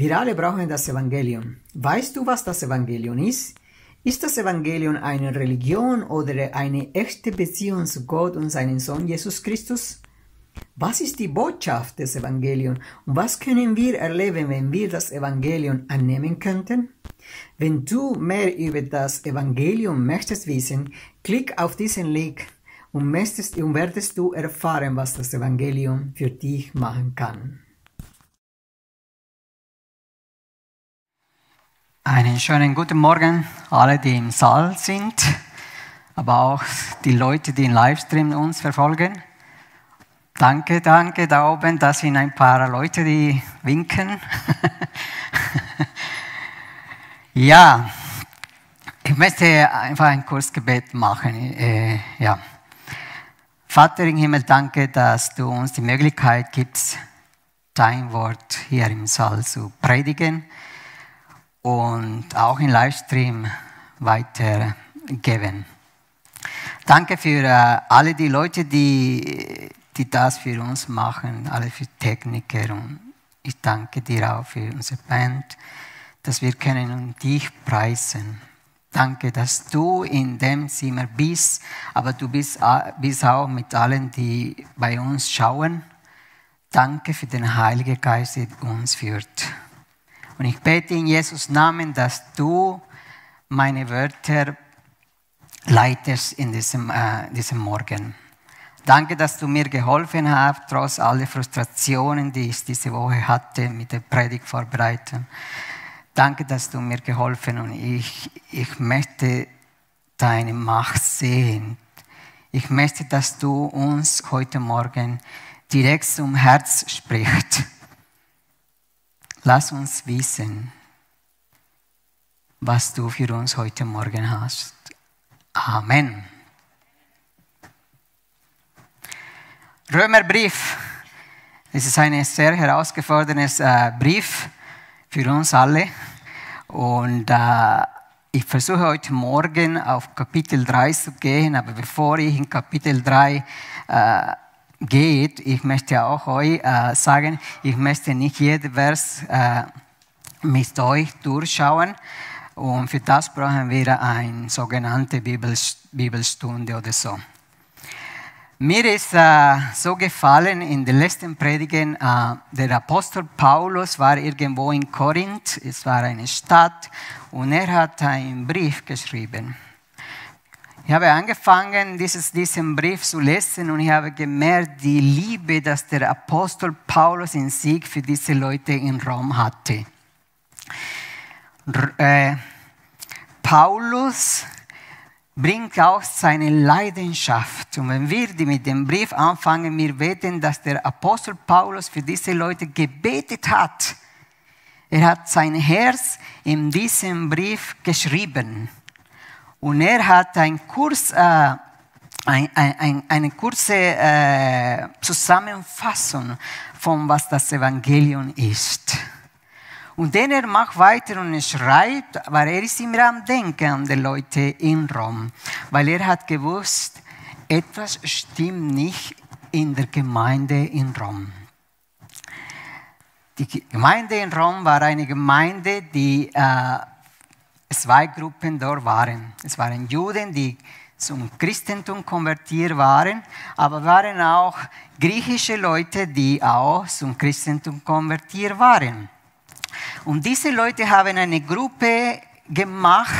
Wir alle brauchen das Evangelium. Weißt du, was das Evangelium ist? Ist das Evangelium eine Religion oder eine echte Beziehung zu Gott und seinem Sohn Jesus Christus? Was ist die Botschaft des Evangeliums und was können wir erleben, wenn wir das Evangelium annehmen könnten? Wenn du mehr über das Evangelium möchtest wissen, klick auf diesen Link und, möchtest, und werdest du erfahren, was das Evangelium für dich machen kann. Einen schönen guten Morgen, alle, die im Saal sind, aber auch die Leute, die im Livestream uns verfolgen. Danke, danke, da oben, da sind ein paar Leute, die winken. ja, ich möchte einfach ein kurzes machen. Äh, ja. Vater im Himmel, danke, dass du uns die Möglichkeit gibst, dein Wort hier im Saal zu predigen und auch im Livestream weitergeben. Danke für äh, alle die Leute, die, die das für uns machen, alle für Techniker und ich danke dir auch für unsere Band, dass wir können und dich preisen. Danke, dass du in dem Zimmer bist, aber du bist, äh, bist auch mit allen, die bei uns schauen. Danke für den Heiligen Geist, der uns führt. Und ich bete in Jesus Namen, dass du meine Wörter leitest in diesem, äh, diesem Morgen. Danke, dass du mir geholfen hast, trotz aller Frustrationen, die ich diese Woche hatte mit der Predigt vorbereiten. Danke, dass du mir geholfen und ich, ich möchte deine Macht sehen. Ich möchte, dass du uns heute Morgen direkt zum Herz sprichst. Lass uns wissen, was du für uns heute Morgen hast. Amen. Römerbrief. Es ist ein sehr herausgeforderndes äh, Brief für uns alle. Und äh, ich versuche heute Morgen auf Kapitel 3 zu gehen, aber bevor ich in Kapitel 3 äh, geht, ich möchte auch euch äh, sagen, ich möchte nicht jeden Vers äh, mit euch durchschauen. Und für das brauchen wir eine sogenannte Bibelstunde oder so. Mir ist äh, so gefallen in den letzten Predigen, äh, der Apostel Paulus war irgendwo in Korinth, es war eine Stadt, und er hat einen Brief geschrieben. Ich habe angefangen, dieses, diesen Brief zu lesen und ich habe gemerkt, die Liebe, dass der Apostel Paulus in Sieg für diese Leute in Rom hatte. Äh, Paulus bringt auch seine Leidenschaft. Und wenn wir mit dem Brief anfangen, wir beten, dass der Apostel Paulus für diese Leute gebetet hat. Er hat sein Herz in diesem Brief geschrieben. Und er hat einen Kurs, äh, ein, ein, eine kurze äh, Zusammenfassung von was das Evangelium ist. Und dann er macht weiter und schreibt, aber er ist immer am Denken an die Leute in Rom, weil er hat gewusst, etwas stimmt nicht in der Gemeinde in Rom. Die Gemeinde in Rom war eine Gemeinde, die äh, zwei Gruppen dort waren. Es waren Juden, die zum Christentum konvertiert waren, aber waren auch griechische Leute, die auch zum Christentum konvertiert waren. Und diese Leute haben eine Gruppe gemacht,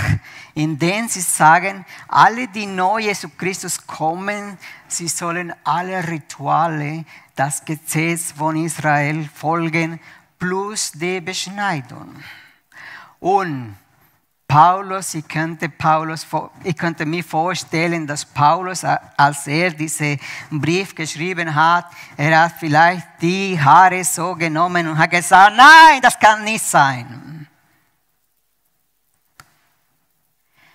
in der sie sagen, alle, die neu Jesu Christus kommen, sie sollen alle Rituale, das Gesetz von Israel folgen, plus die Beschneidung. Und Paulus, ich könnte, Paulus, ich könnte mir vorstellen, dass Paulus, als er diesen Brief geschrieben hat, er hat vielleicht die Haare so genommen und hat gesagt, nein, das kann nicht sein.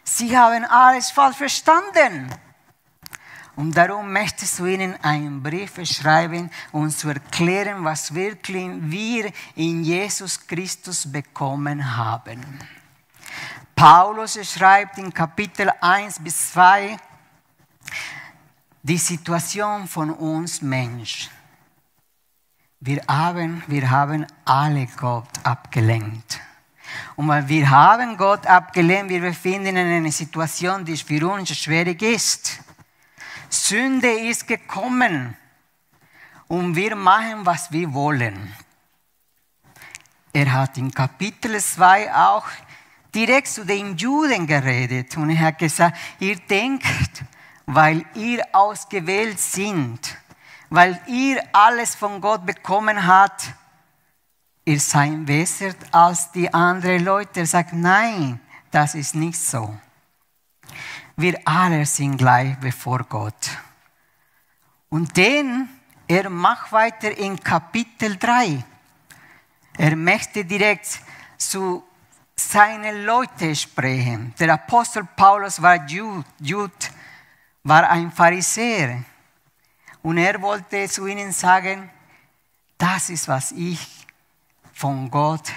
Sie haben alles falsch verstanden. Und darum möchtest du ihnen einen Brief schreiben, um zu erklären, was wirklich wir in Jesus Christus bekommen haben. Paulus schreibt in Kapitel 1 bis 2 die Situation von uns Menschen. Wir haben, wir haben alle Gott abgelenkt. Und weil wir haben Gott abgelehnt, wir befinden in einer Situation, die für uns schwierig ist. Sünde ist gekommen und wir machen, was wir wollen. Er hat in Kapitel 2 auch direkt zu den Juden geredet und er hat gesagt, ihr denkt, weil ihr ausgewählt sind, weil ihr alles von Gott bekommen habt, ihr seid besser als die anderen Leute. Er sagt, nein, das ist nicht so. Wir alle sind gleich bevor Gott. Und dann, er macht weiter in Kapitel 3. Er möchte direkt zu seine Leute sprechen. Der Apostel Paulus war Jude, Jude war ein Pharisäer. Und er wollte zu ihnen sagen, das ist, was ich von Gott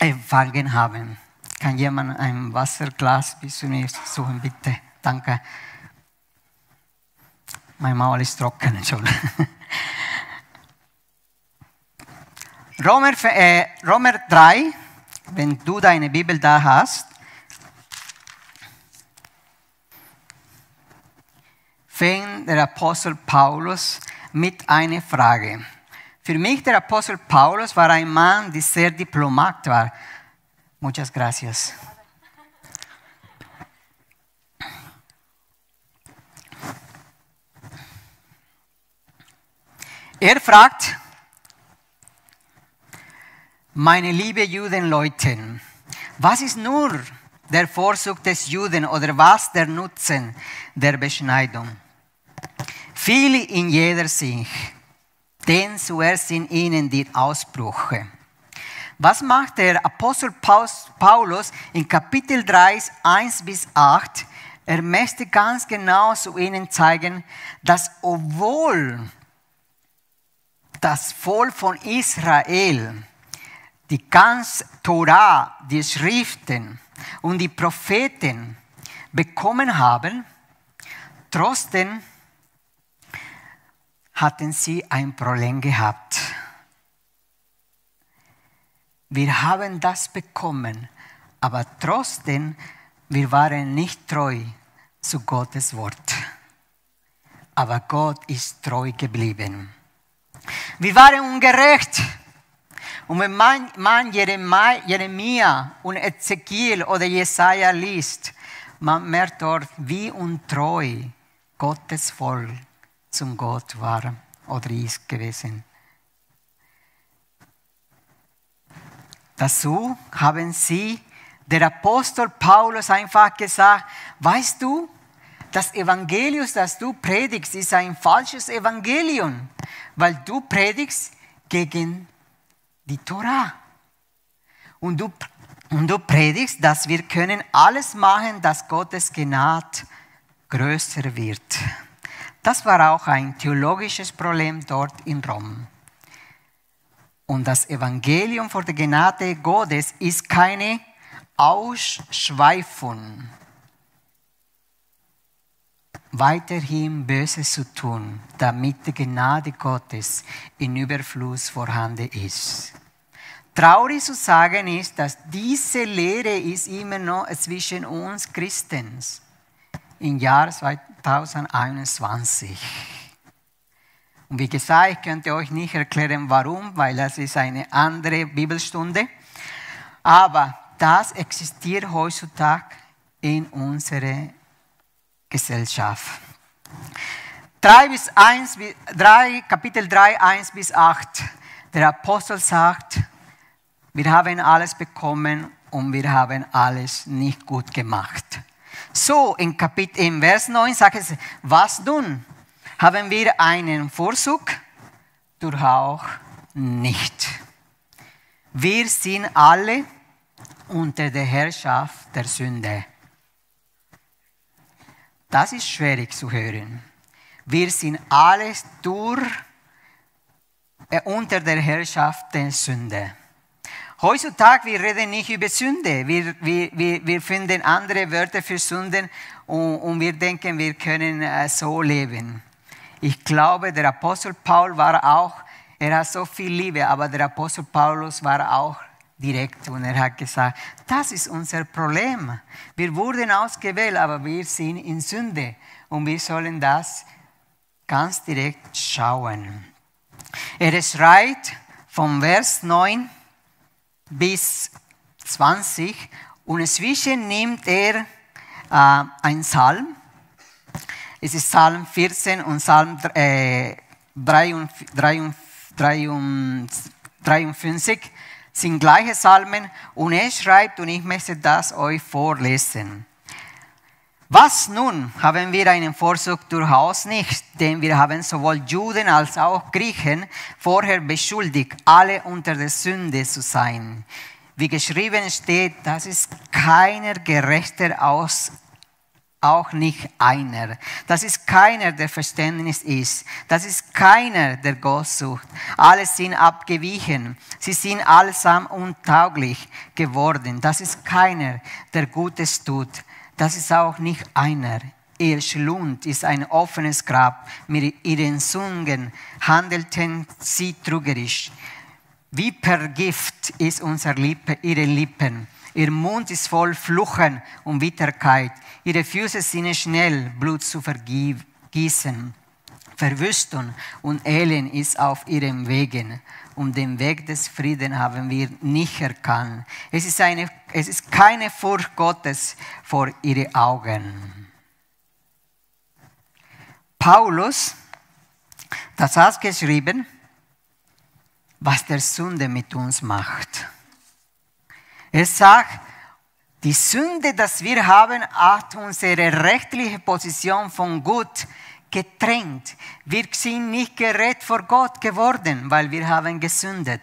empfangen habe. Kann jemand ein Wasserglas bis zu mir suchen, bitte? Danke. Mein Maul ist trocken schon. Römer, äh, Römer 3, wenn du deine Bibel da hast, fängt der Apostel Paulus mit einer Frage. Für mich, der Apostel Paulus war ein Mann, der sehr diplomat war. Muchas gracias. Er fragt, meine liebe Judenleute, was ist nur der Vorzug des Juden oder was der Nutzen der Beschneidung? Viele in jeder Sicht, denn zuerst sind ihnen die Ausbrüche. Was macht der Apostel Paulus in Kapitel 3, 1 bis 8? Er möchte ganz genau zu ihnen zeigen, dass obwohl das Volk von Israel die ganze Torah, die Schriften und die Propheten bekommen haben, trotzdem hatten sie ein Problem gehabt. Wir haben das bekommen, aber trotzdem, wir waren nicht treu zu Gottes Wort. Aber Gott ist treu geblieben. Wir waren ungerecht und wenn man, man Jeremia und Ezekiel oder Jesaja liest, man merkt dort, wie untreu Gottes Volk zum Gott war oder ist gewesen. Dazu haben sie, der Apostel Paulus, einfach gesagt, weißt du, das Evangelium, das du predigst, ist ein falsches Evangelium, weil du predigst gegen die Tora. Und du, und du predigst, dass wir können alles machen, dass Gottes Gnade größer wird. Das war auch ein theologisches Problem dort in Rom. Und das Evangelium vor der Gnade Gottes ist keine Ausschweifung, weiterhin Böses zu tun, damit die Gnade Gottes in Überfluss vorhanden ist. Traurig zu sagen ist, dass diese Lehre ist immer noch zwischen uns Christen im Jahr 2021. Und wie gesagt, ich könnte euch nicht erklären, warum, weil das ist eine andere Bibelstunde. Aber das existiert heutzutage in unserer Gesellschaft. 3 bis 1, 3, Kapitel 3, 1 bis 8. Der Apostel sagt, wir haben alles bekommen und wir haben alles nicht gut gemacht. So, in, Kapit in Vers 9 sagt es, was nun? Haben wir einen Vorzug? Durchaus nicht. Wir sind alle unter der Herrschaft der Sünde. Das ist schwierig zu hören. Wir sind alle durch, äh, unter der Herrschaft der Sünde. Heutzutage, wir reden nicht über Sünde. Wir, wir, wir, wir finden andere Wörter für Sünden und, und wir denken, wir können äh, so leben. Ich glaube, der Apostel Paul war auch, er hat so viel Liebe, aber der Apostel Paulus war auch direkt und er hat gesagt, das ist unser Problem. Wir wurden ausgewählt, aber wir sind in Sünde und wir sollen das ganz direkt schauen. Er schreit vom Vers 9, bis 20 und inzwischen nimmt er äh, einen Psalm. Es ist Psalm 14 und Psalm äh, 53 sind gleiche Psalmen und er schreibt und ich möchte das euch vorlesen. Was nun haben wir einen Vorzug durchaus nicht, denn wir haben sowohl Juden als auch Griechen vorher beschuldigt, alle unter der Sünde zu sein. Wie geschrieben steht, das ist keiner gerechter aus, auch nicht einer. Das ist keiner, der Verständnis ist. Das ist keiner, der Gott sucht. Alle sind abgewichen. Sie sind allsam untauglich geworden. Das ist keiner, der Gutes tut. Das ist auch nicht einer. Ihr Schlund ist ein offenes Grab. Mit ihren Zungen handelten sie trügerisch. Wie per Gift ist unser Lippe, ihre Lippen. Ihr Mund ist voll Fluchen und Bitterkeit. Ihre Füße sind schnell, Blut zu vergießen. Verwüstung und Elend ist auf ihren Wegen und den Weg des Friedens haben wir nicht erkannt. Es ist, eine, es ist keine Furcht Gottes vor ihren Augen. Paulus, das hat geschrieben, was der Sünde mit uns macht. Er sagt, die Sünde, die wir haben, hat unsere rechtliche Position von Gut getrennt. Wir sind nicht gerettet vor Gott geworden, weil wir haben gesündet.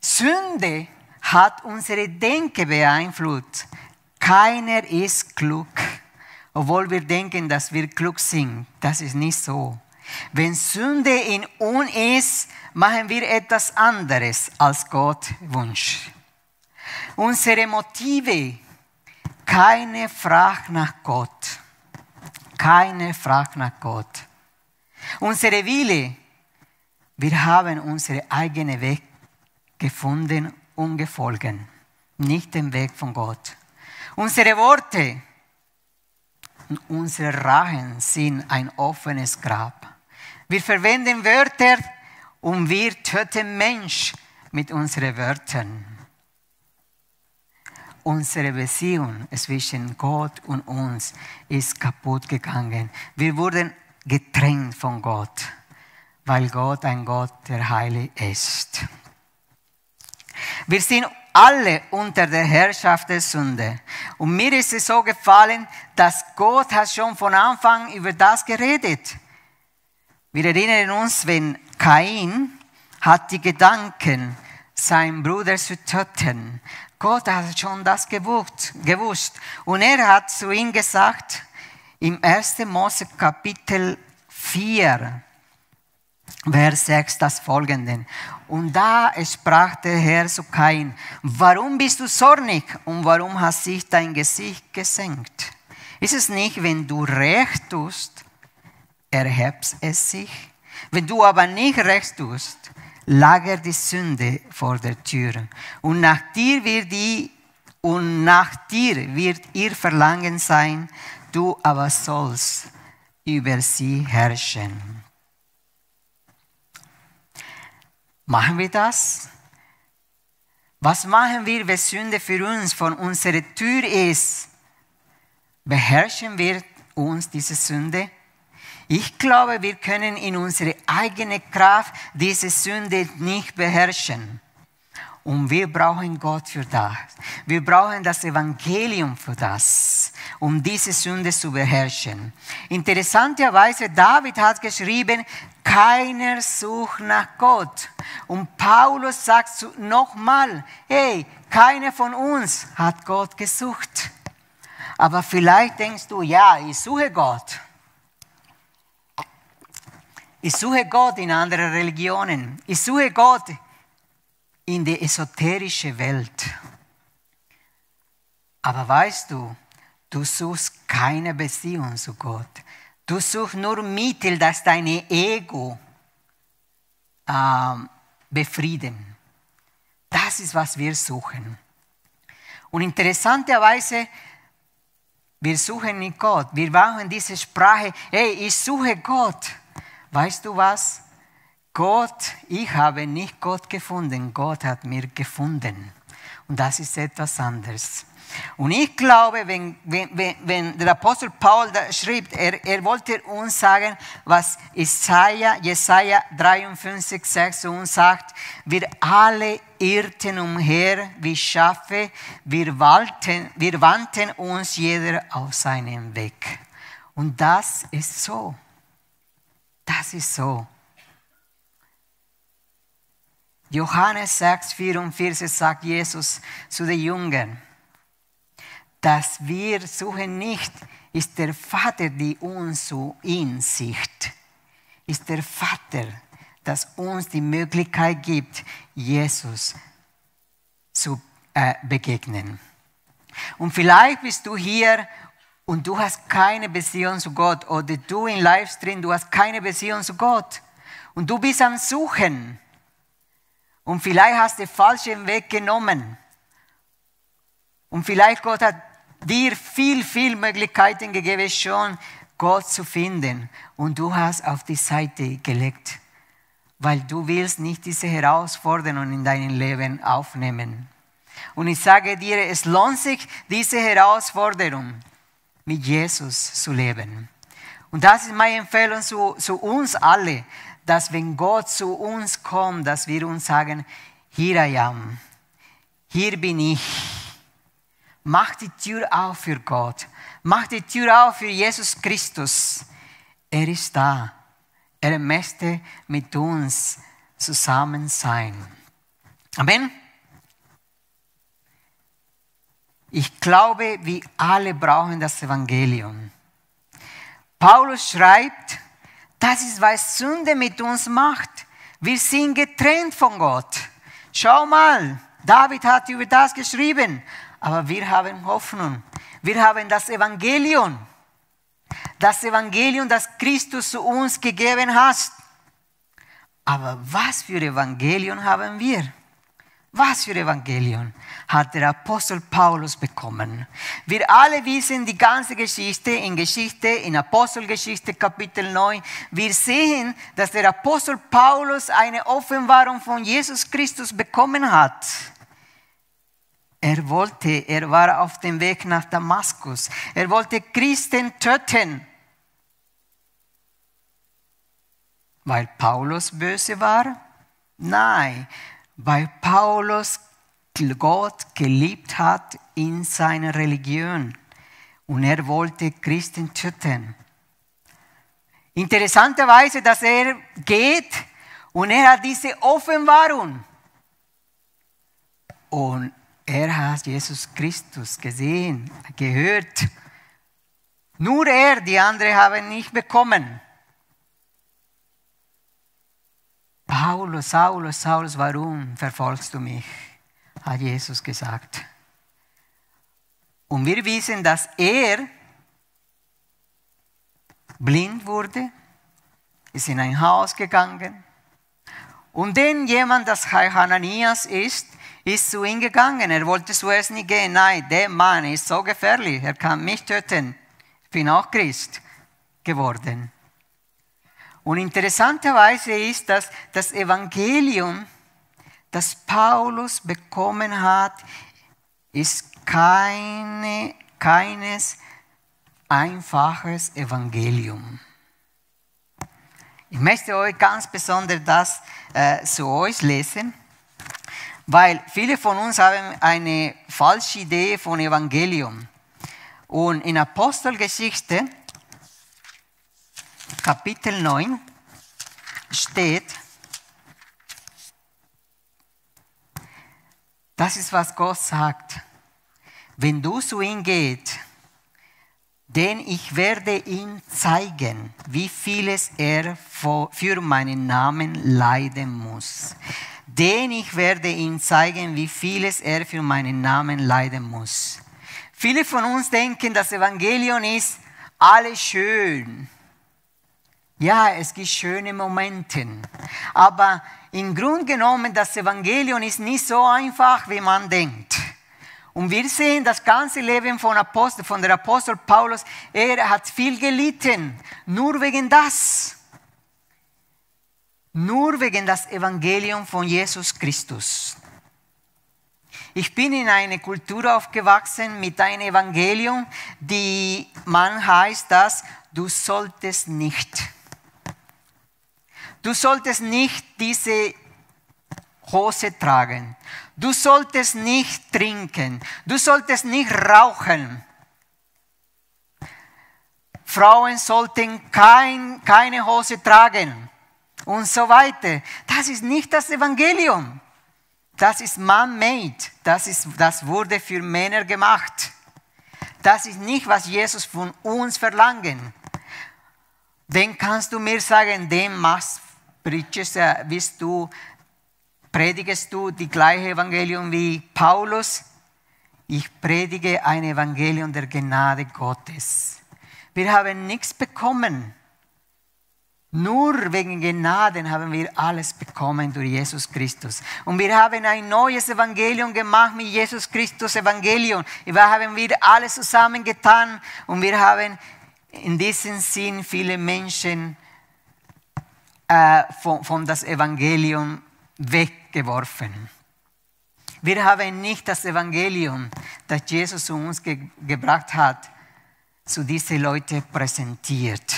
Sünde hat unsere Denke beeinflusst. Keiner ist klug, obwohl wir denken, dass wir klug sind. Das ist nicht so. Wenn Sünde in uns ist, machen wir etwas anderes, als Gott wünscht. Unsere Motive, keine Frage nach Gott. Keine Frage nach Gott. Unsere Wille, wir haben unseren eigenen Weg gefunden und gefolgt, nicht den Weg von Gott. Unsere Worte und unsere Rachen sind ein offenes Grab. Wir verwenden Wörter und wir töten Menschen mit unseren Wörtern unsere Beziehung zwischen Gott und uns ist kaputt gegangen. Wir wurden getrennt von Gott, weil Gott ein Gott der Heile ist. Wir sind alle unter der Herrschaft der Sünde. Und mir ist es so gefallen, dass Gott hat schon von Anfang über das geredet. Wir erinnern uns, wenn Kain hat die Gedanken, seinen Bruder zu töten, Gott hat schon das gewusst. Und er hat zu ihm gesagt, im 1. Mose Kapitel 4, Vers 6 das folgende. Und da sprach der Herr zu Kain, warum bist du zornig und warum hast sich dein Gesicht gesenkt? Ist es nicht, wenn du recht tust, erhebst es sich? Wenn du aber nicht recht tust, lager die Sünde vor der Tür. Und nach dir wird die und nach dir wird ihr Verlangen sein, du aber sollst über sie herrschen. Machen wir das? Was machen wir, wenn Sünde für uns von unserer Tür ist? Beherrschen wir uns diese Sünde? Ich glaube, wir können in unserer eigenen Kraft diese Sünde nicht beherrschen. Und wir brauchen Gott für das. Wir brauchen das Evangelium für das, um diese Sünde zu beherrschen. Interessanterweise, David hat geschrieben, keiner sucht nach Gott. Und Paulus sagt nochmal, hey, keiner von uns hat Gott gesucht. Aber vielleicht denkst du, ja, ich suche Gott. Ich suche Gott in anderen Religionen. Ich suche Gott in die esoterische Welt. Aber weißt du, du suchst keine Beziehung zu Gott. Du suchst nur Mittel, dass dein Ego äh, befrieden. Das ist, was wir suchen. Und interessanterweise, wir suchen nicht Gott. Wir brauchen diese Sprache, hey, ich suche Gott. Weißt du was? Gott, ich habe nicht Gott gefunden, Gott hat mir gefunden. Und das ist etwas anderes. Und ich glaube, wenn, wenn, wenn der Apostel Paul da schrieb, er, er wollte uns sagen, was Isaiah, Jesaja 53, 6 uns sagt, wir alle irrten umher wie Schafe, wir, walten, wir wandten uns jeder auf seinen Weg. Und das ist so. Das ist so. Johannes 6, 44 sagt Jesus zu den Jüngern, dass wir suchen nicht, ist der Vater, die uns zu ihm sieht. Ist der Vater, das uns die Möglichkeit gibt, Jesus zu äh, begegnen. Und vielleicht bist du hier und du hast keine Beziehung zu Gott oder du im Livestream, du hast keine Beziehung zu Gott und du bist am Suchen und vielleicht hast du den falschen Weg genommen und vielleicht Gott hat dir viel, viel Möglichkeiten gegeben schon, Gott zu finden und du hast auf die Seite gelegt, weil du willst nicht diese Herausforderung in deinem Leben aufnehmen. Und ich sage dir, es lohnt sich, diese Herausforderung mit Jesus zu leben. Und das ist meine Empfehlung zu, zu uns alle, dass wenn Gott zu uns kommt, dass wir uns sagen, hier I am, hier bin ich. Mach die Tür auf für Gott. Mach die Tür auf für Jesus Christus. Er ist da. Er möchte mit uns zusammen sein. Amen. Ich glaube, wir alle brauchen das Evangelium. Paulus schreibt, das ist, was Sünde mit uns macht. Wir sind getrennt von Gott. Schau mal, David hat über das geschrieben. Aber wir haben Hoffnung. Wir haben das Evangelium. Das Evangelium, das Christus zu uns gegeben hat. Aber was für Evangelium haben wir? Was für Evangelium hat der Apostel Paulus bekommen? Wir alle wissen die ganze Geschichte in Geschichte, in Apostelgeschichte Kapitel 9. Wir sehen, dass der Apostel Paulus eine Offenbarung von Jesus Christus bekommen hat. Er wollte, er war auf dem Weg nach Damaskus. Er wollte Christen töten. Weil Paulus böse war? Nein, weil Paulus Gott geliebt hat in seiner Religion und er wollte Christen töten. Interessanterweise, dass er geht und er hat diese Offenbarung. Und er hat Jesus Christus gesehen, gehört. Nur er, die anderen haben nicht bekommen. Paulus, Saulus, Saulus, warum verfolgst du mich? hat Jesus gesagt. Und wir wissen, dass er blind wurde, ist in ein Haus gegangen. Und dann jemand, das Hananias ist, ist zu ihm gegangen. Er wollte zuerst nicht gehen. Nein, der Mann ist so gefährlich. Er kann mich töten. Ich bin auch Christ geworden. Und interessanterweise ist, dass das Evangelium, das Paulus bekommen hat, ist keine, keines einfaches Evangelium. Ich möchte euch ganz besonders das äh, zu euch lesen, weil viele von uns haben eine falsche Idee von Evangelium. Und in Apostelgeschichte Kapitel 9 steht, das ist, was Gott sagt. Wenn du zu ihm gehst, denn ich werde ihm zeigen, wie vieles er für meinen Namen leiden muss. Denn ich werde ihm zeigen, wie vieles er für meinen Namen leiden muss. Viele von uns denken, das Evangelium ist alles schön, ja, es gibt schöne Momente, aber im Grunde genommen, das Evangelium ist nicht so einfach, wie man denkt. Und wir sehen das ganze Leben von, Apostel, von der Apostel Paulus, er hat viel gelitten, nur wegen das. Nur wegen das Evangelium von Jesus Christus. Ich bin in einer Kultur aufgewachsen mit einem Evangelium, die man heißt, dass du solltest nicht. Du solltest nicht diese Hose tragen. Du solltest nicht trinken. Du solltest nicht rauchen. Frauen sollten kein, keine Hose tragen und so weiter. Das ist nicht das Evangelium. Das ist man-made. Das, das wurde für Männer gemacht. Das ist nicht, was Jesus von uns verlangen. Dann kannst du mir sagen, dem machst preachest, äh, bist du, predigest du die gleiche Evangelium wie Paulus? Ich predige ein Evangelium der Gnade Gottes. Wir haben nichts bekommen. Nur wegen Gnaden haben wir alles bekommen durch Jesus Christus. Und wir haben ein neues Evangelium gemacht mit Jesus Christus Evangelium. Wir haben wir alles getan und wir haben in diesem Sinn viele Menschen äh, von, von das Evangelium weggeworfen. Wir haben nicht das Evangelium, das Jesus zu uns ge gebracht hat, zu diesen Leuten präsentiert.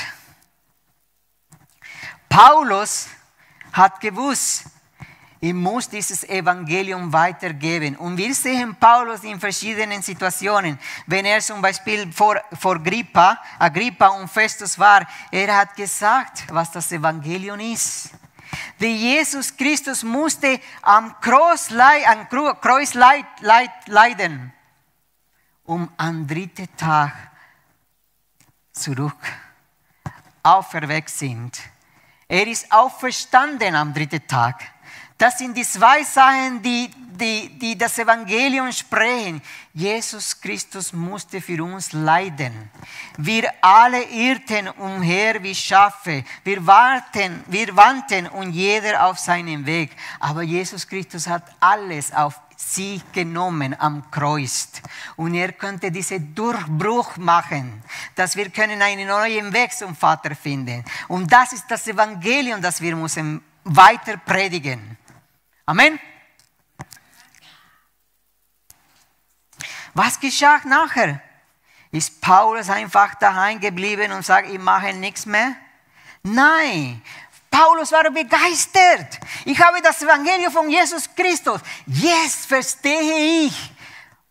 Paulus hat gewusst, ich muss dieses Evangelium weitergeben. Und wir sehen Paulus in verschiedenen Situationen. Wenn er zum Beispiel vor, vor Agrippa, Agrippa und Festus war, er hat gesagt, was das Evangelium ist. Der Jesus Christus musste am Kreuz, am Kreuz leid, leid, leiden, um am dritten Tag zurück auferweckt sind. Er ist auferstanden am dritten Tag. Das sind die zwei Sachen, die, die, die das Evangelium sprechen. Jesus Christus musste für uns leiden. Wir alle irrten umher wie Schafe. Wir, warten, wir wandten und jeder auf seinen Weg. Aber Jesus Christus hat alles auf sie genommen am Kreuz. Und er könnte diesen Durchbruch machen, dass wir können einen neuen Weg zum Vater finden. Und das ist das Evangelium, das wir müssen weiter predigen. müssen. Amen. Was geschah nachher? Ist Paulus einfach daheim geblieben und sagt, ich mache nichts mehr? Nein, Paulus war begeistert. Ich habe das Evangelium von Jesus Christus. Jetzt verstehe ich,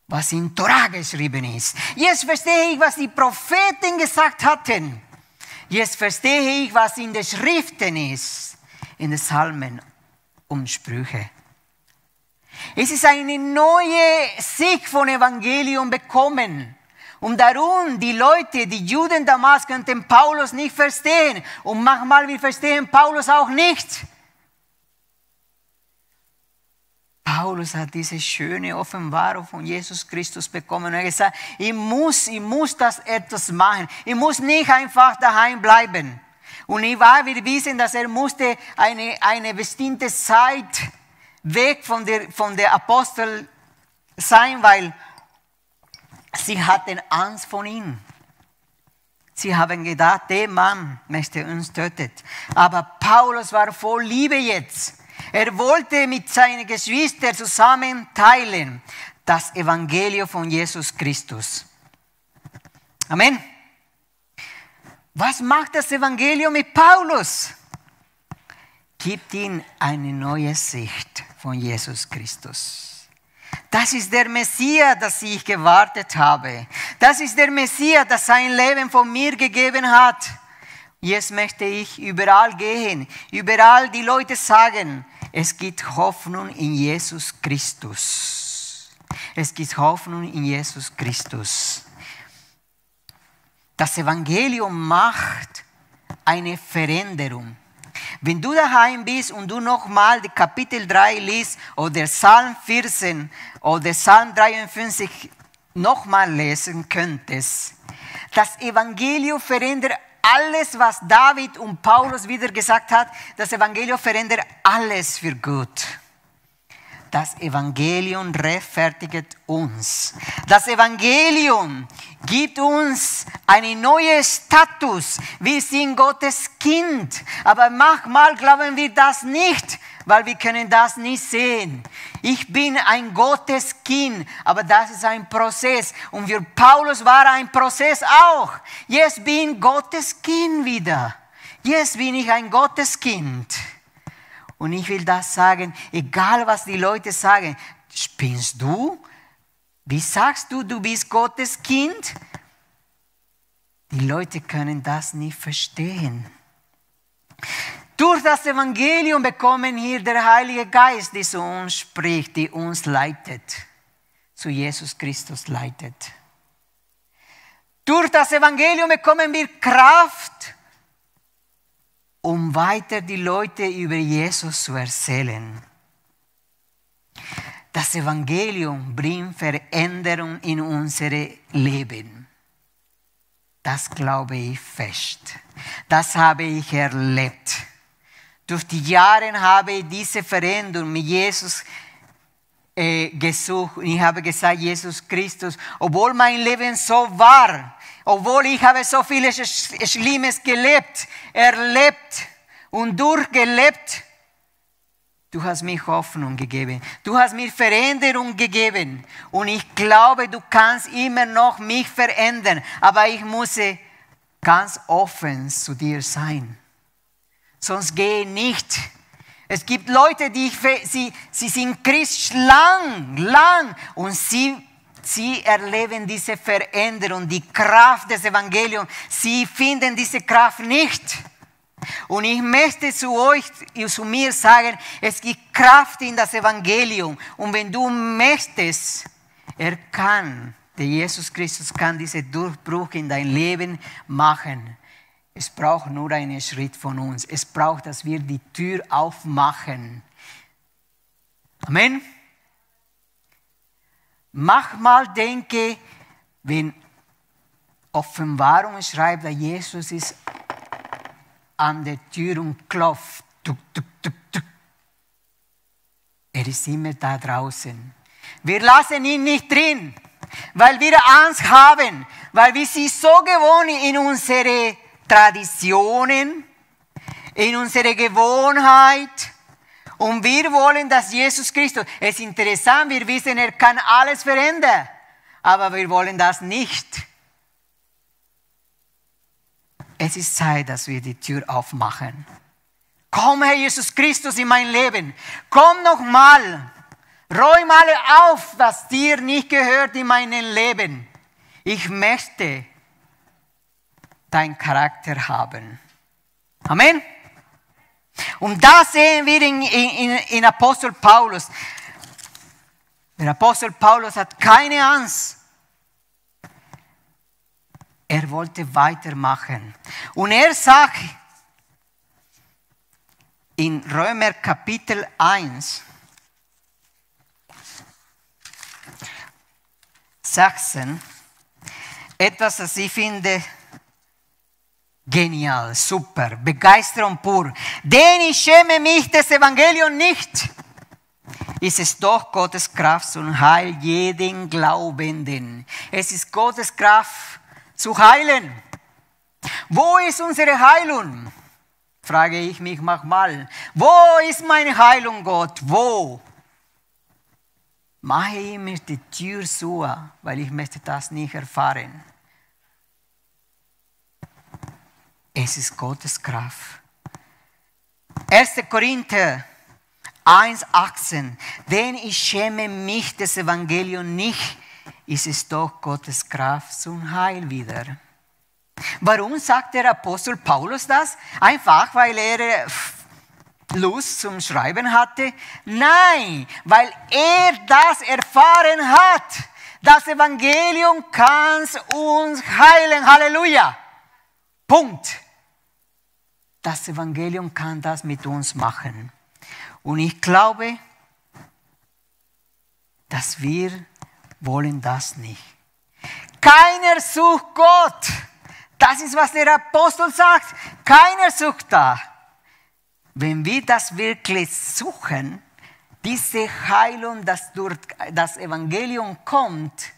was in Torah geschrieben ist. Jetzt verstehe ich, was die Propheten gesagt hatten. Jetzt verstehe ich, was in den Schriften ist, in den Psalmen um Sprüche. Es ist eine neue Sicht von Evangelium bekommen. Und darum, die Leute, die Juden damals, könnten Paulus nicht verstehen. Und manchmal, wir verstehen Paulus auch nicht. Paulus hat diese schöne Offenbarung von Jesus Christus bekommen er hat gesagt, ich muss, ich muss das etwas machen. Ich muss nicht einfach daheim bleiben. Und ich war, wir wissen, dass er musste eine, eine bestimmte Zeit weg von der, von der Apostel sein, weil sie hatten Angst von ihm. Sie haben gedacht, der Mann möchte uns töten. Aber Paulus war voll Liebe jetzt. Er wollte mit seinen Geschwistern zusammen teilen das Evangelium von Jesus Christus. Amen. Was macht das Evangelium mit Paulus? Gibt ihm eine neue Sicht von Jesus Christus. Das ist der Messias, das ich gewartet habe. Das ist der Messias, das sein Leben von mir gegeben hat. Jetzt möchte ich überall gehen, überall die Leute sagen, es gibt Hoffnung in Jesus Christus. Es gibt Hoffnung in Jesus Christus. Das Evangelium macht eine Veränderung. Wenn du daheim bist und du nochmal die Kapitel 3 liest oder Psalm 14 oder Psalm 53 nochmal lesen könntest, das Evangelium verändert alles, was David und Paulus wieder gesagt hat. Das Evangelium verändert alles für Gott. Das Evangelium rechtfertigt uns. Das Evangelium gibt uns einen neuen Status. Wir sind Gottes Kind. Aber manchmal glauben wir das nicht, weil wir können das nicht sehen. Ich bin ein Gottes Kind, aber das ist ein Prozess. Und für Paulus war ein Prozess auch. Jetzt bin Gottes Kind wieder. Jetzt bin ich ein Gottes Kind. Und ich will das sagen, egal was die Leute sagen, spinnst du? Wie sagst du, du bist Gottes Kind? Die Leute können das nicht verstehen. Durch das Evangelium bekommen hier der Heilige Geist, der zu uns spricht, die uns leitet, zu Jesus Christus leitet. Durch das Evangelium bekommen wir Kraft, um weiter die Leute über Jesus zu erzählen. Das Evangelium bringt Veränderung in unsere Leben. Das glaube ich fest. Das habe ich erlebt. Durch die Jahre habe ich diese Veränderung mit Jesus äh, gesucht. Und ich habe gesagt, Jesus Christus, obwohl mein Leben so war, obwohl ich habe so vieles Schlimmes gelebt, erlebt und durchgelebt, Du hast mir Hoffnung gegeben. Du hast mir Veränderung gegeben. Und ich glaube, du kannst immer noch mich verändern. Aber ich muss äh, ganz offen zu dir sein. Sonst gehe nicht. Es gibt Leute, die ich, sie, sie sind Christ lang, lang. Und sie Sie erleben diese Veränderung, die Kraft des Evangeliums. Sie finden diese Kraft nicht. Und ich möchte zu euch, und zu mir sagen, es gibt Kraft in das Evangelium. Und wenn du möchtest, er kann, der Jesus Christus kann diesen Durchbruch in dein Leben machen. Es braucht nur einen Schritt von uns. Es braucht, dass wir die Tür aufmachen. Amen. Mach mal denke, wenn Offenbarung schreibt, dass Jesus ist an der Tür und klopft. Tuk, tuk, tuk, tuk. Er ist immer da draußen. Wir lassen ihn nicht drin, weil wir Angst haben, weil wir sie so gewohnt in unsere Traditionen, in unsere Gewohnheit, und wir wollen, dass Jesus Christus, es ist interessant, wir wissen, er kann alles verändern, aber wir wollen das nicht. Es ist Zeit, dass wir die Tür aufmachen. Komm, Herr Jesus Christus, in mein Leben. Komm nochmal. Räum alle auf, was dir nicht gehört in meinem Leben. Ich möchte deinen Charakter haben. Amen. Und das sehen wir in, in, in Apostel Paulus. Der Apostel Paulus hat keine Angst. Er wollte weitermachen. Und er sagt in Römer Kapitel 1, Sachsen, etwas, das ich finde, Genial, super, Begeisterung pur. Denn ich schäme mich des Evangeliums nicht. Ist Es doch Gottes Kraft zum Heil jeden Glaubenden. Es ist Gottes Kraft zu heilen. Wo ist unsere Heilung? Frage ich mich manchmal. Wo ist meine Heilung, Gott? Wo? Mache ich mir die Tür zu, weil ich möchte das nicht erfahren. Es ist Gottes Kraft. 1. Korinther 1, 18. Denn ich schäme mich des Evangeliums nicht, ist es doch Gottes Kraft zum Heil wieder. Warum sagt der Apostel Paulus das? Einfach, weil er äh, Lust zum Schreiben hatte? Nein, weil er das erfahren hat. Das Evangelium kann uns heilen. Halleluja. Punkt das Evangelium kann das mit uns machen. Und ich glaube, dass wir wollen das nicht. Keiner sucht Gott. Das ist, was der Apostel sagt. Keiner sucht da. Wenn wir das wirklich suchen, diese Heilung, das durch das Evangelium kommt,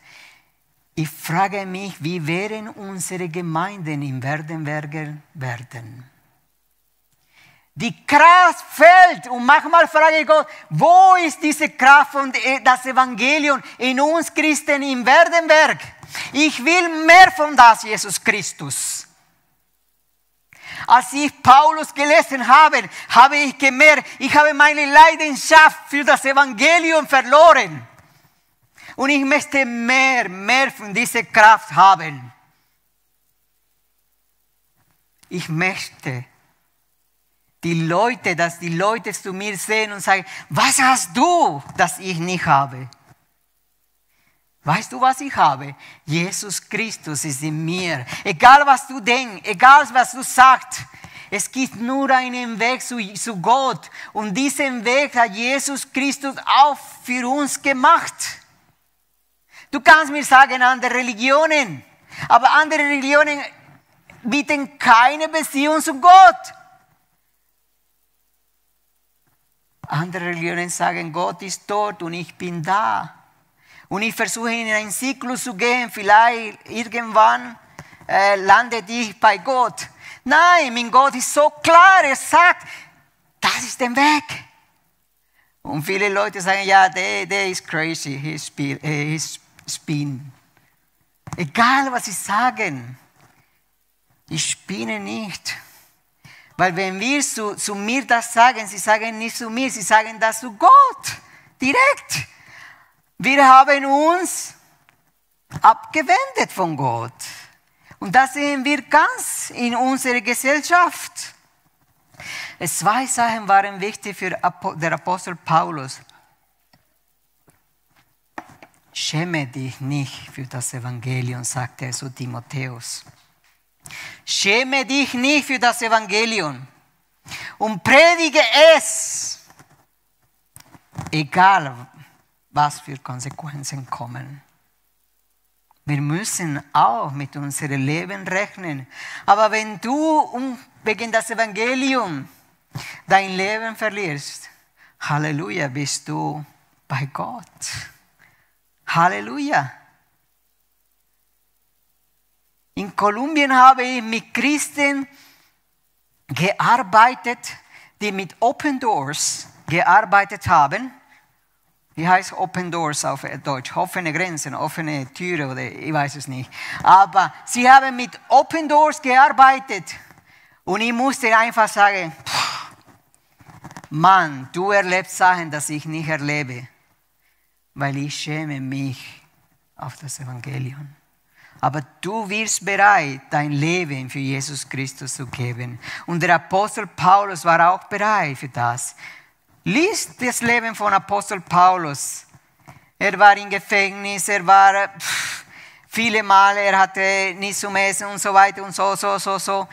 ich frage mich, wie wären unsere Gemeinden in Werdenberger werden? Die Kraft fällt und manchmal frage ich Gott, wo ist diese Kraft und äh, das Evangelium in uns Christen im Werdenberg? Ich will mehr von das, Jesus Christus. Als ich Paulus gelesen habe, habe ich gemerkt, ich habe meine Leidenschaft für das Evangelium verloren. Und ich möchte mehr, mehr von dieser Kraft haben. Ich möchte die Leute, dass die Leute zu mir sehen und sagen, was hast du, das ich nicht habe? Weißt du, was ich habe? Jesus Christus ist in mir. Egal, was du denkst, egal, was du sagst, es gibt nur einen Weg zu, zu Gott. Und diesen Weg hat Jesus Christus auch für uns gemacht. Du kannst mir sagen, andere Religionen, aber andere Religionen bieten keine Beziehung zu Gott. Andere Religionen sagen, Gott ist tot und ich bin da. Und ich versuche in einen Zyklus zu gehen, vielleicht irgendwann äh, lande ich bei Gott. Nein, mein Gott ist so klar, er sagt, das ist der Weg. Und viele Leute sagen, ja, der, der ist crazy, er ist spin. Äh, He spin. Egal, was sie sagen, ich spinne nicht. Weil wenn wir zu, zu mir das sagen, sie sagen nicht zu mir, sie sagen das zu Gott, direkt. Wir haben uns abgewendet von Gott. Und das sehen wir ganz in unserer Gesellschaft. Zwei Sachen waren wichtig für den Apostel Paulus. Schäme dich nicht für das Evangelium, sagte er zu Timotheus. Schäme dich nicht für das Evangelium und predige es, egal was für Konsequenzen kommen. Wir müssen auch mit unserem Leben rechnen. Aber wenn du wegen das Evangelium dein Leben verlierst, Halleluja, bist du bei Gott. Halleluja. In Kolumbien habe ich mit Christen gearbeitet, die mit Open Doors gearbeitet haben. Wie heißt Open Doors auf Deutsch? Offene Grenzen, offene Türen oder ich weiß es nicht. Aber sie haben mit Open Doors gearbeitet und ich musste einfach sagen, Mann, du erlebst Sachen, dass ich nicht erlebe, weil ich schäme mich auf das Evangelium aber du wirst bereit, dein Leben für Jesus Christus zu geben. Und der Apostel Paulus war auch bereit für das. Lies das Leben von Apostel Paulus. Er war im Gefängnis, er war pff, viele Male, er hatte nichts zu Essen und so weiter und so, so, so, so.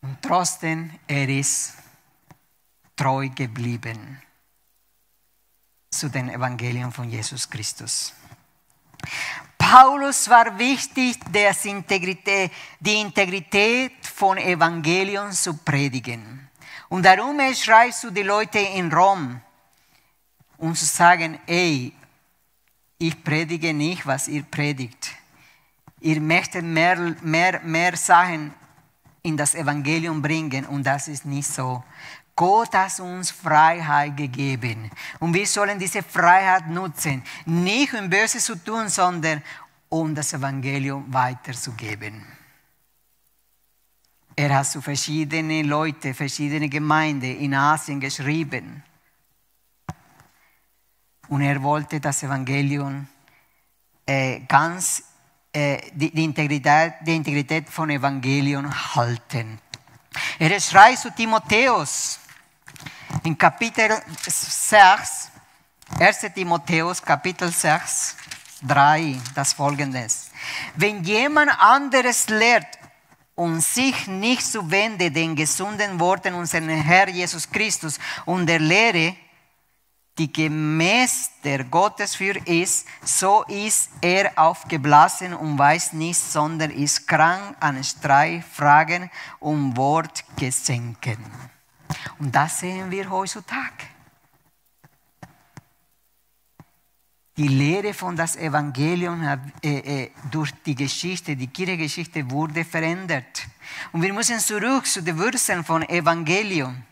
Und trotzdem, er ist treu geblieben zu den Evangelien von Jesus Christus. Paulus war wichtig, Integrität, die Integrität von Evangelion zu predigen. Und darum schreibt du die Leute in Rom, um zu sagen, ey, ich predige nicht, was ihr predigt. Ihr möchtet mehr, mehr, mehr Sachen in das Evangelium bringen und das ist nicht so. Gott hat uns Freiheit gegeben und wir sollen diese Freiheit nutzen, nicht um Böses zu tun, sondern um das Evangelium weiterzugeben. Er hat zu verschiedenen Leuten, verschiedene Gemeinden in Asien geschrieben. Und er wollte das Evangelium äh, ganz, äh, die, die, Integrität, die Integrität von Evangelium halten. Er schreibt zu Timotheus in Kapitel 6, 1. Timotheus, Kapitel 6, 3 das folgende. Wenn jemand anderes lehrt und sich nicht zu zuwendet den gesunden Worten unseres Herrn Jesus Christus und der Lehre, die gemäß der Gottesfür ist, so ist er aufgeblasen und weiß nichts, sondern ist krank an Streit, Fragen und gesenken. Und das sehen wir heutzutage. Die Lehre von das Evangelium äh, äh, durch die Geschichte, die Kirchengeschichte wurde verändert. Und wir müssen zurück zu den Wurzeln von Evangelium.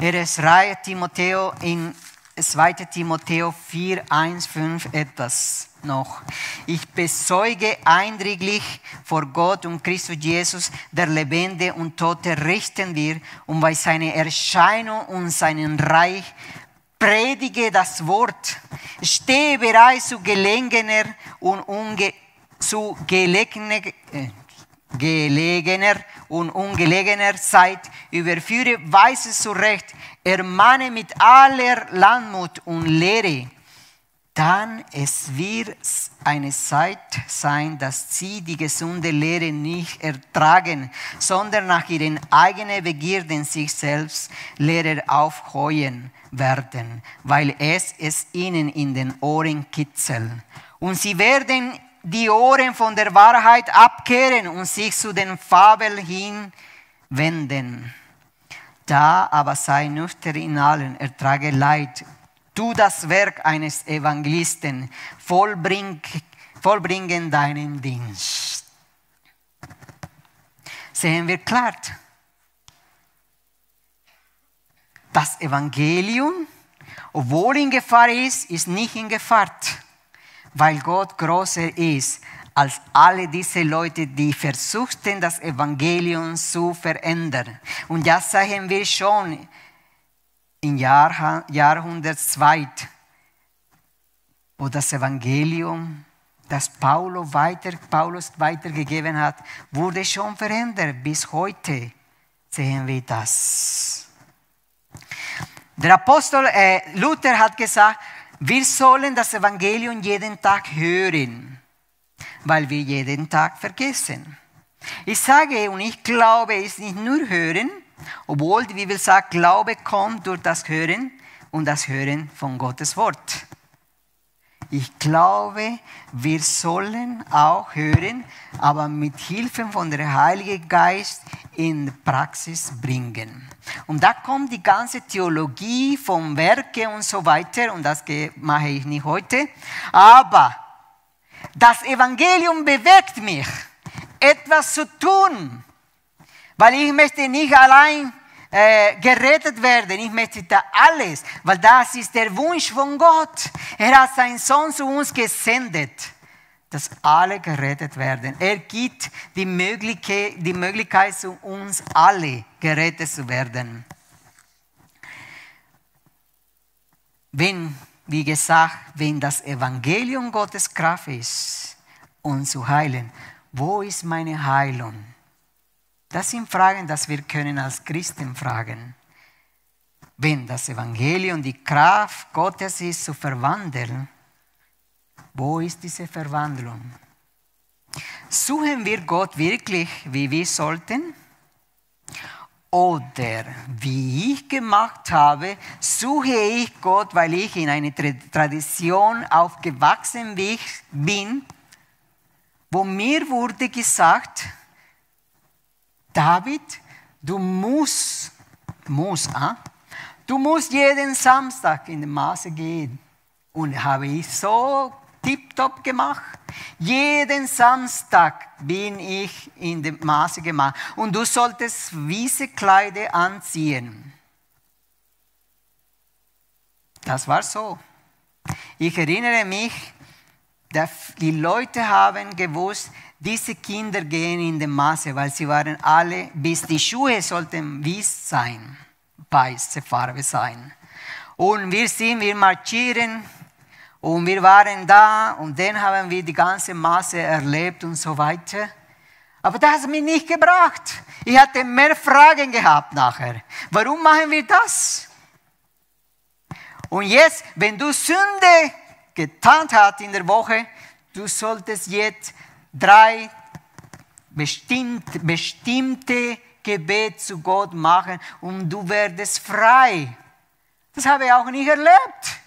Er ist schreibt Timotheo in 2. Timotheo 4, 1, 5 etwas noch. Ich bezeuge eindringlich vor Gott und Christus Jesus, der Lebende und Tote richten wir, und bei seiner Erscheinung und seinem Reich predige das Wort, stehe bereit zu gelegener und unge, zu gelegener, äh, gelegener und ungelegener Zeit, überführe Weises zurecht, ermahne mit aller Landmut und Lehre dann es wird eine Zeit sein, dass sie die gesunde Lehre nicht ertragen, sondern nach ihren eigenen Begierden sich selbst Lehrer aufheuen werden, weil es es ihnen in den Ohren kitzelt. Und sie werden die Ohren von der Wahrheit abkehren und sich zu den Fabeln hinwenden. Da aber sei nüchtern in allen, ertrage Leid du das Werk eines Evangelisten, vollbring, vollbringen deinen Dienst. Sehen wir klar, das Evangelium, obwohl in Gefahr ist, ist nicht in Gefahr, weil Gott größer ist als alle diese Leute, die versuchten, das Evangelium zu verändern. Und das sagen wir schon im Jahr, Jahrhundert 2, wo das Evangelium, das Paulus, weiter, Paulus weitergegeben hat, wurde schon verändert. Bis heute sehen wir das. Der Apostel äh, Luther hat gesagt, wir sollen das Evangelium jeden Tag hören, weil wir jeden Tag vergessen. Ich sage und ich glaube, es ist nicht nur hören, obwohl wie wir sagt, Glaube kommt durch das Hören und das Hören von Gottes Wort. Ich glaube, wir sollen auch hören, aber mit Hilfe von der Heilige Geist in Praxis bringen. Und da kommt die ganze Theologie von Werke und so weiter, und das mache ich nicht heute. Aber das Evangelium bewegt mich, etwas zu tun, weil ich möchte nicht allein äh, gerettet werden. Ich möchte da alles, weil das ist der Wunsch von Gott. Er hat seinen Sohn zu uns gesendet, dass alle gerettet werden. Er gibt die Möglichkeit, die Möglichkeit zu uns alle gerettet zu werden. Wenn, wie gesagt, wenn das Evangelium Gottes Kraft ist, uns zu heilen, wo ist meine Heilung? Das sind Fragen, dass wir können als Christen fragen. Wenn das Evangelium die Kraft Gottes ist zu verwandeln, wo ist diese Verwandlung? Suchen wir Gott wirklich, wie wir sollten? Oder wie ich gemacht habe, suche ich Gott, weil ich in einer Tradition aufgewachsen bin, wo mir wurde gesagt, David, du musst, musst, ah, du musst jeden Samstag in die Masse gehen. Und habe ich so tiptop gemacht. Jeden Samstag bin ich in die Masse gemacht. Und du solltest weiße Kleider anziehen. Das war so. Ich erinnere mich, die Leute haben gewusst, diese Kinder gehen in den Masse, weil sie waren alle, bis die Schuhe sollten weiß sein, weiße Farbe sein. Und wir sind, wir marschieren und wir waren da und dann haben wir die ganze Masse erlebt und so weiter. Aber das hat mich nicht gebracht. Ich hatte mehr Fragen gehabt nachher. Warum machen wir das? Und jetzt, wenn du Sünde getan hast in der Woche, du solltest jetzt drei bestimmt, bestimmte Gebet zu Gott machen und du werdest frei. Das habe ich auch nicht erlebt.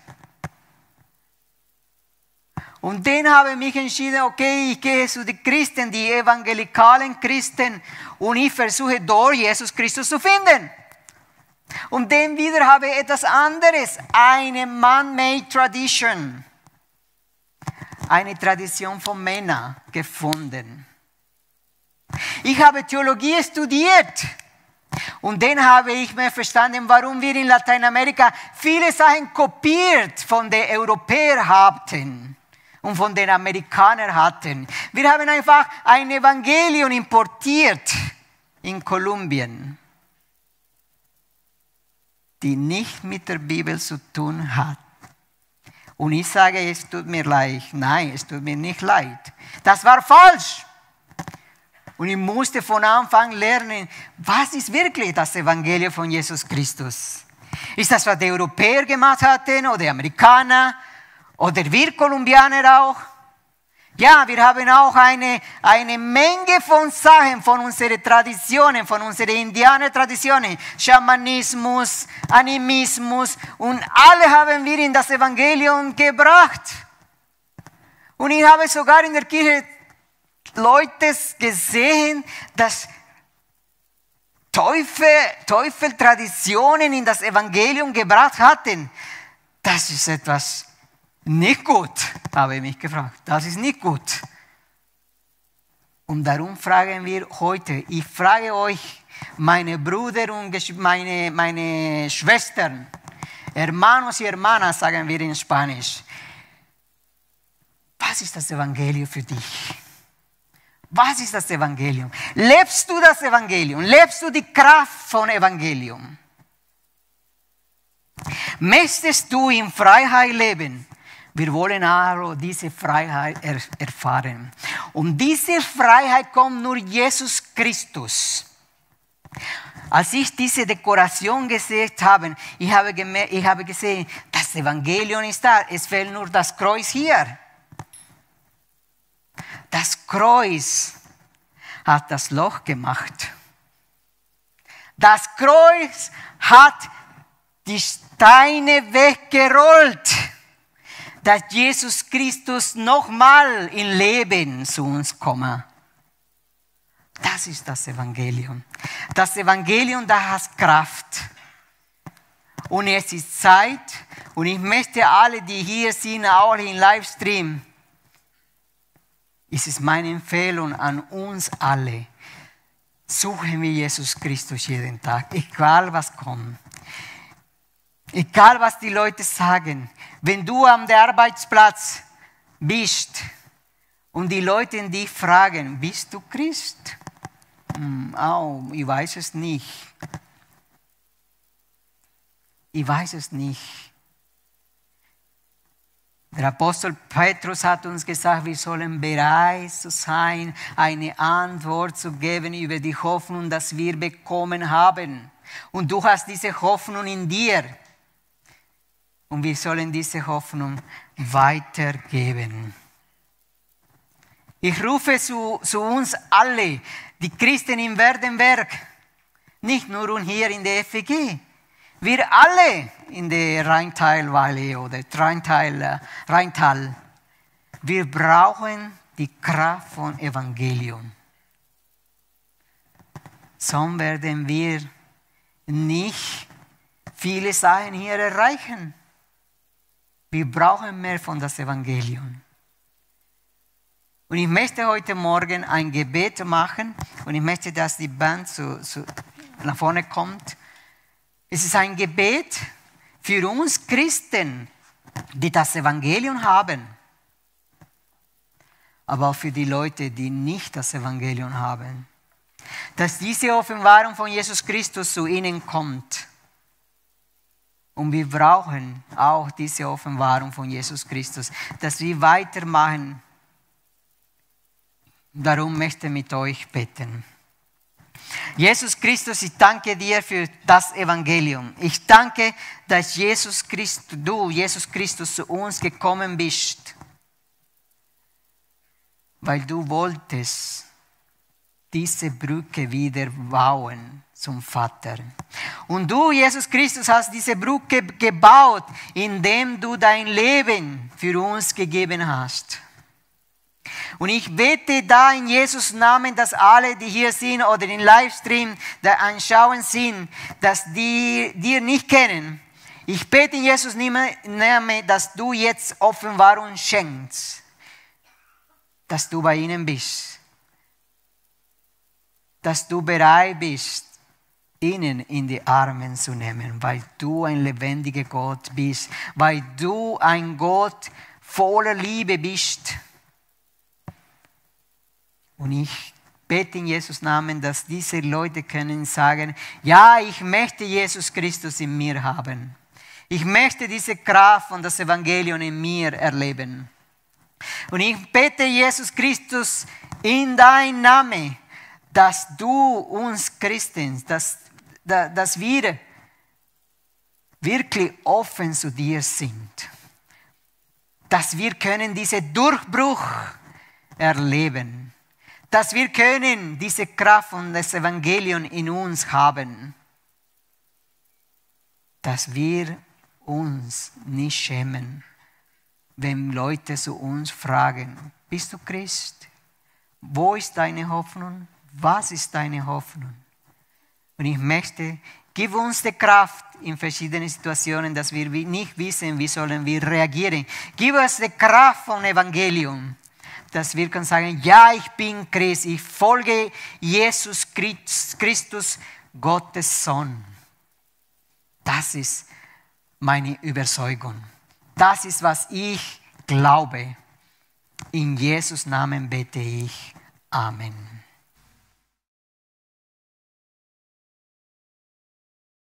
Und dann habe ich mich entschieden, okay, ich gehe zu den Christen, die evangelikalen Christen, und ich versuche dort Jesus Christus zu finden. Und dann wieder habe ich etwas anderes, eine man-made Tradition eine Tradition von Männern gefunden. Ich habe Theologie studiert und dann habe ich mir verstanden, warum wir in Lateinamerika viele Sachen kopiert von den Europäern hatten und von den Amerikanern hatten. Wir haben einfach ein Evangelium importiert in Kolumbien, die nicht mit der Bibel zu tun hat. Und ich sage, es tut mir leid. Nein, es tut mir nicht leid. Das war falsch. Und ich musste von Anfang lernen, was ist wirklich das Evangelium von Jesus Christus? Ist das, was die Europäer gemacht hatten oder die Amerikaner oder wir Kolumbianer auch? Ja, wir haben auch eine, eine Menge von Sachen, von unseren Traditionen, von unseren Indianer-Traditionen, Schamanismus, Animismus und alle haben wir in das Evangelium gebracht. Und ich habe sogar in der Kirche Leute gesehen, dass Teufel, Teufel Traditionen in das Evangelium gebracht hatten. Das ist etwas nicht gut, habe ich mich gefragt. Das ist nicht gut. Und darum fragen wir heute, ich frage euch, meine Brüder und meine, meine Schwestern, Hermanos y Hermanas, sagen wir in Spanisch, was ist das Evangelium für dich? Was ist das Evangelium? Lebst du das Evangelium? Lebst du die Kraft von Evangelium? Möchtest du in Freiheit leben? Wir wollen also diese Freiheit er erfahren. Und diese Freiheit kommt nur Jesus Christus. Als ich diese Dekoration gesehen habe, ich habe, ich habe gesehen, das Evangelium ist da, es fehlt nur das Kreuz hier. Das Kreuz hat das Loch gemacht. Das Kreuz hat die Steine weggerollt dass Jesus Christus nochmal in Leben zu uns komme. Das ist das Evangelium. Das Evangelium, das hat Kraft. Und es ist Zeit, und ich möchte alle, die hier sind, auch im Livestream, es ist meine Empfehlung an uns alle, suchen wir Jesus Christus jeden Tag, egal was kommt. Egal was die Leute sagen, wenn du am Arbeitsplatz bist und die Leute dich fragen, bist du Christ? Hm, oh, ich weiß es nicht. Ich weiß es nicht. Der Apostel Petrus hat uns gesagt, wir sollen bereit sein, eine Antwort zu geben über die Hoffnung, dass wir bekommen haben. Und du hast diese Hoffnung in dir und wir sollen diese Hoffnung weitergeben. Ich rufe zu, zu uns alle, die Christen im Werdenberg, nicht nur hier in der FEG, wir alle in der Rheintalwalle oder Rheintal, äh, Rheintal, wir brauchen die Kraft von Evangelium. Sonst werden wir nicht viele Sachen hier erreichen. Wir brauchen mehr von das Evangelium. Und ich möchte heute Morgen ein Gebet machen und ich möchte, dass die Band zu, zu, nach vorne kommt. Es ist ein Gebet für uns Christen, die das Evangelium haben, aber auch für die Leute, die nicht das Evangelium haben. Dass diese Offenbarung von Jesus Christus zu ihnen kommt und wir brauchen auch diese Offenbarung von Jesus Christus, dass wir weitermachen. Darum möchte ich mit euch beten. Jesus Christus, ich danke dir für das Evangelium. Ich danke, dass Jesus Christus, du, Jesus Christus, zu uns gekommen bist, weil du wolltest diese Brücke wieder bauen zum Vater. Und du, Jesus Christus, hast diese Brücke gebaut, indem du dein Leben für uns gegeben hast. Und ich bete da in Jesus Namen, dass alle, die hier sind oder im Livestream da Anschauen sind, dass die dir nicht kennen. Ich bete in Jesus Namen, dass du jetzt Offenbarung schenkst, dass du bei ihnen bist, dass du bereit bist, ihnen in die Arme zu nehmen, weil du ein lebendiger Gott bist, weil du ein Gott voller Liebe bist. Und ich bete in Jesus Namen, dass diese Leute können sagen, ja, ich möchte Jesus Christus in mir haben. Ich möchte diese Kraft und das Evangelium in mir erleben. Und ich bete Jesus Christus in dein Name, dass du uns Christen, dass dass wir wirklich offen zu dir sind. Dass wir können diesen Durchbruch erleben. Dass wir können diese Kraft und das Evangelium in uns haben. Dass wir uns nicht schämen, wenn Leute zu uns fragen, bist du Christ? Wo ist deine Hoffnung? Was ist deine Hoffnung? Und ich möchte, gib uns die Kraft in verschiedenen Situationen, dass wir nicht wissen, wie sollen wir reagieren. Gib uns die Kraft vom Evangelium, dass wir können sagen, ja, ich bin Christ, ich folge Jesus Christus, Gottes Sohn. Das ist meine Überzeugung. Das ist, was ich glaube. In Jesus Namen bete ich. Amen.